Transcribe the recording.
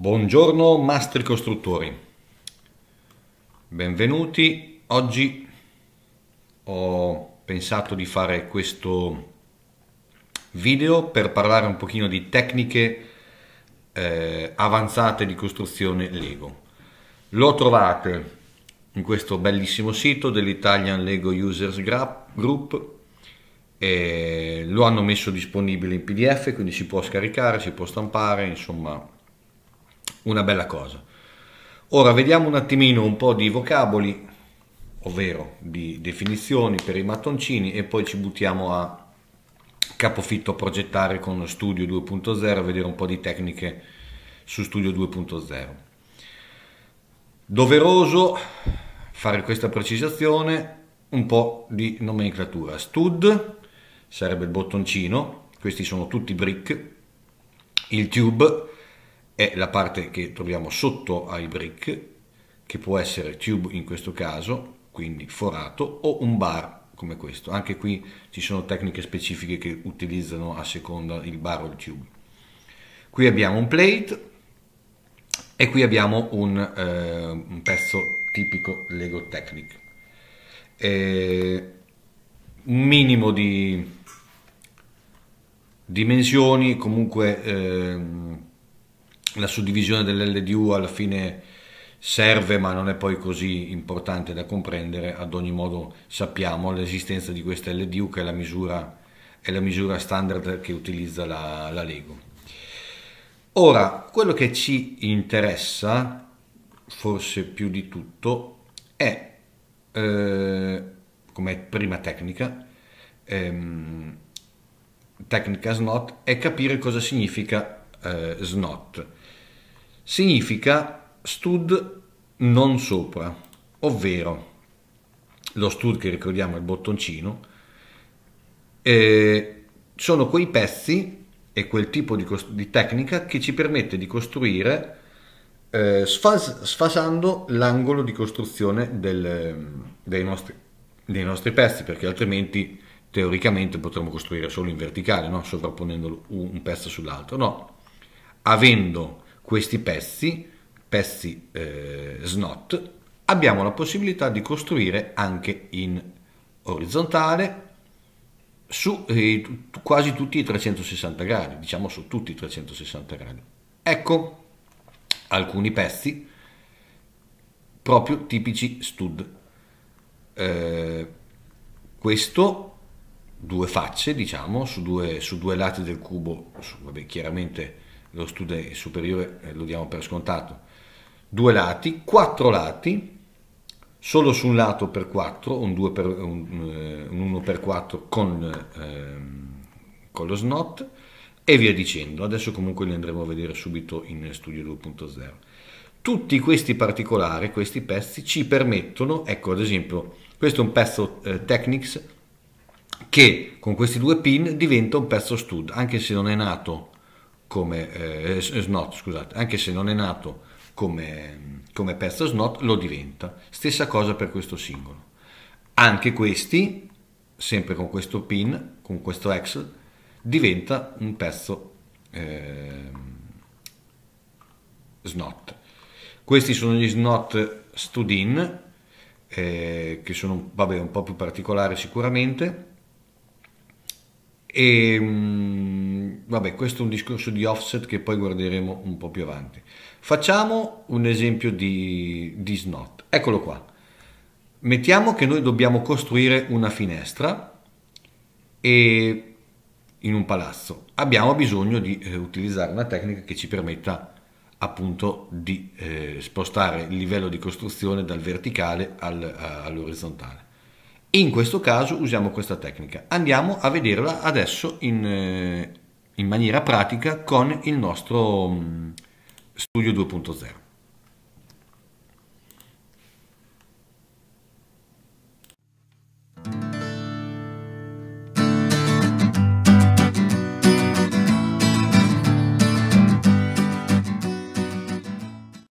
Buongiorno Master costruttori, benvenuti. Oggi ho pensato di fare questo video per parlare un pochino di tecniche eh, avanzate di costruzione Lego. Lo trovate in questo bellissimo sito dell'Italian Lego Users Group lo hanno messo disponibile in PDF, quindi si può scaricare, si può stampare, insomma una bella cosa. Ora vediamo un attimino un po' di vocaboli, ovvero di definizioni per i mattoncini e poi ci buttiamo a capofitto a progettare con Studio 2.0, vedere un po' di tecniche su Studio 2.0. Doveroso fare questa precisazione, un po' di nomenclatura. Stud sarebbe il bottoncino, questi sono tutti brick, il tube è la parte che troviamo sotto ai brick, che può essere tube in questo caso, quindi forato, o un bar come questo. Anche qui ci sono tecniche specifiche che utilizzano a seconda il bar o il tube. Qui abbiamo un plate e qui abbiamo un, eh, un pezzo tipico Lego Technic. Eh, un minimo di dimensioni, comunque... Eh, la suddivisione dell'LDU alla fine serve ma non è poi così importante da comprendere, ad ogni modo sappiamo l'esistenza di questa LDU che è la misura, è la misura standard che utilizza la, la Lego. Ora, quello che ci interessa, forse più di tutto, è eh, come prima tecnica, ehm, technical not, è capire cosa significa eh, snot. Significa stud non sopra, ovvero lo stud che ricordiamo è il bottoncino, eh, sono quei pezzi e quel tipo di, di tecnica che ci permette di costruire eh, sfas sfasando l'angolo di costruzione del, dei, nostri, dei, nostri, pezzi, perché altrimenti teoricamente potremmo costruire solo in verticale, no? sovrapponendo un pezzo sull'altro. No, avendo questi pezzi, pezzi eh, snot, abbiamo la possibilità di costruire anche in orizzontale su eh, quasi tutti i 360 gradi, diciamo su tutti i 360 gradi. Ecco alcuni pezzi proprio tipici stud. Eh, questo due facce, diciamo, su due, su due lati del cubo, su, vabbè, chiaramente lo studio superiore eh, lo diamo per scontato, due lati, quattro lati, solo su un lato per 4, un, 2 per, un, 1 eh, per 4 con, ehm, con, lo snot e via dicendo. Adesso comunque li andremo a vedere subito in Studio 2.0. Tutti questi particolari, questi pezzi ci permettono, ecco ad esempio, questo è un pezzo eh, Technics che con questi due pin diventa un pezzo stud, anche se non è nato come eh, Snot, scusate, anche se non è nato come, come pezzo Snot, lo diventa. Stessa cosa per questo singolo. Anche questi, sempre con questo pin, con questo ex, diventa un pezzo eh, Snot. Questi sono gli Snot Studin, eh, che sono vabbè, un po' più particolari sicuramente. E, mm, vabbè, questo è un discorso di offset che poi guarderemo un po' più avanti. Facciamo un esempio di, di snot. Eccolo qua. Mettiamo che noi dobbiamo costruire una finestra e in un palazzo. Abbiamo bisogno di eh, utilizzare una tecnica che ci permetta appunto di eh, spostare il livello di costruzione dal verticale al, all'orizzontale. In questo caso usiamo questa tecnica. Andiamo a vederla adesso in, eh, in maniera pratica con il nostro mm, studio 2.0.